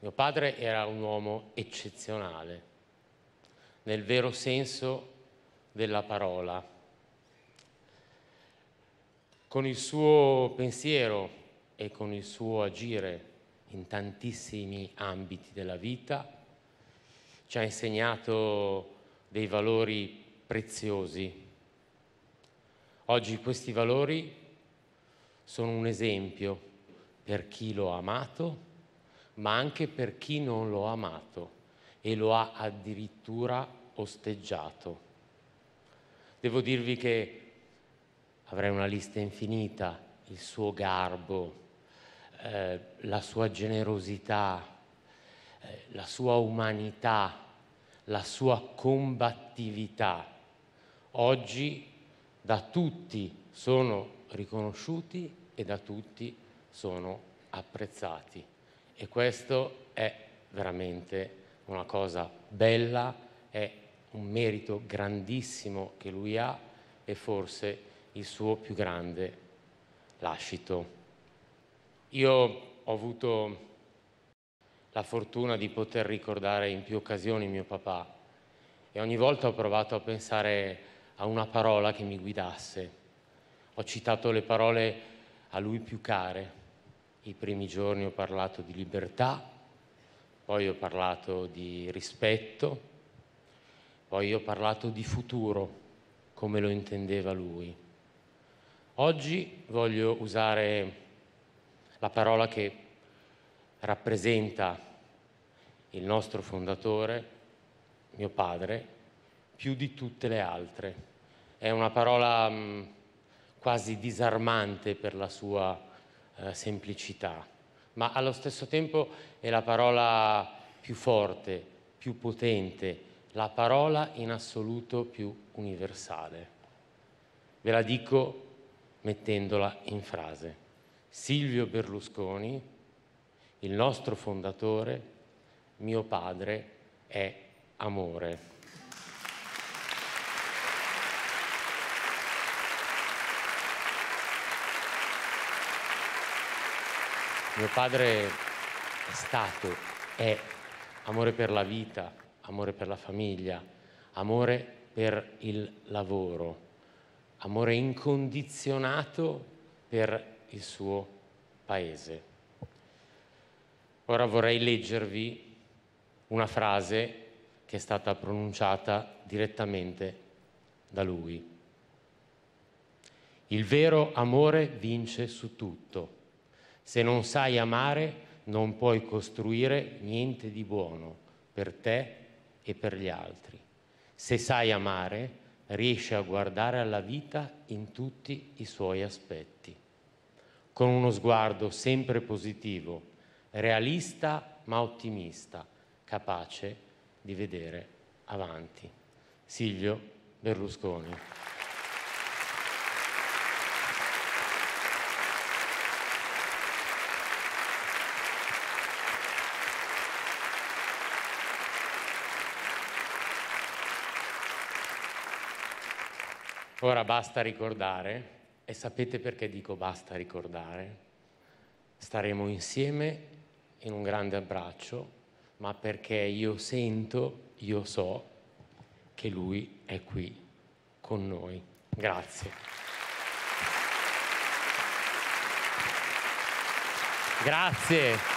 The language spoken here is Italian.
Mio padre era un uomo eccezionale, nel vero senso della parola. Con il suo pensiero e con il suo agire in tantissimi ambiti della vita, ci ha insegnato dei valori preziosi. Oggi questi valori sono un esempio per chi lo amato ma anche per chi non lo ha amato e lo ha addirittura osteggiato. Devo dirvi che avrei una lista infinita, il suo garbo, eh, la sua generosità, eh, la sua umanità, la sua combattività. Oggi da tutti sono riconosciuti e da tutti sono apprezzati. E questo è veramente una cosa bella, è un merito grandissimo che lui ha e forse il suo più grande lascito. Io ho avuto la fortuna di poter ricordare in più occasioni mio papà e ogni volta ho provato a pensare a una parola che mi guidasse. Ho citato le parole a lui più care, i primi giorni ho parlato di libertà, poi ho parlato di rispetto, poi ho parlato di futuro, come lo intendeva lui. Oggi voglio usare la parola che rappresenta il nostro fondatore, mio padre, più di tutte le altre. È una parola mh, quasi disarmante per la sua eh, semplicità, ma allo stesso tempo è la parola più forte, più potente, la parola in assoluto più universale. Ve la dico mettendola in frase. Silvio Berlusconi, il nostro fondatore, mio padre, è amore. Mio padre è stato, è amore per la vita, amore per la famiglia, amore per il lavoro, amore incondizionato per il suo paese. Ora vorrei leggervi una frase che è stata pronunciata direttamente da lui. Il vero amore vince su tutto. Se non sai amare, non puoi costruire niente di buono per te e per gli altri. Se sai amare, riesci a guardare alla vita in tutti i suoi aspetti, con uno sguardo sempre positivo, realista ma ottimista, capace di vedere avanti. Silvio Berlusconi. Ora basta ricordare, e sapete perché dico basta ricordare? Staremo insieme in un grande abbraccio, ma perché io sento, io so che lui è qui con noi. Grazie. Grazie.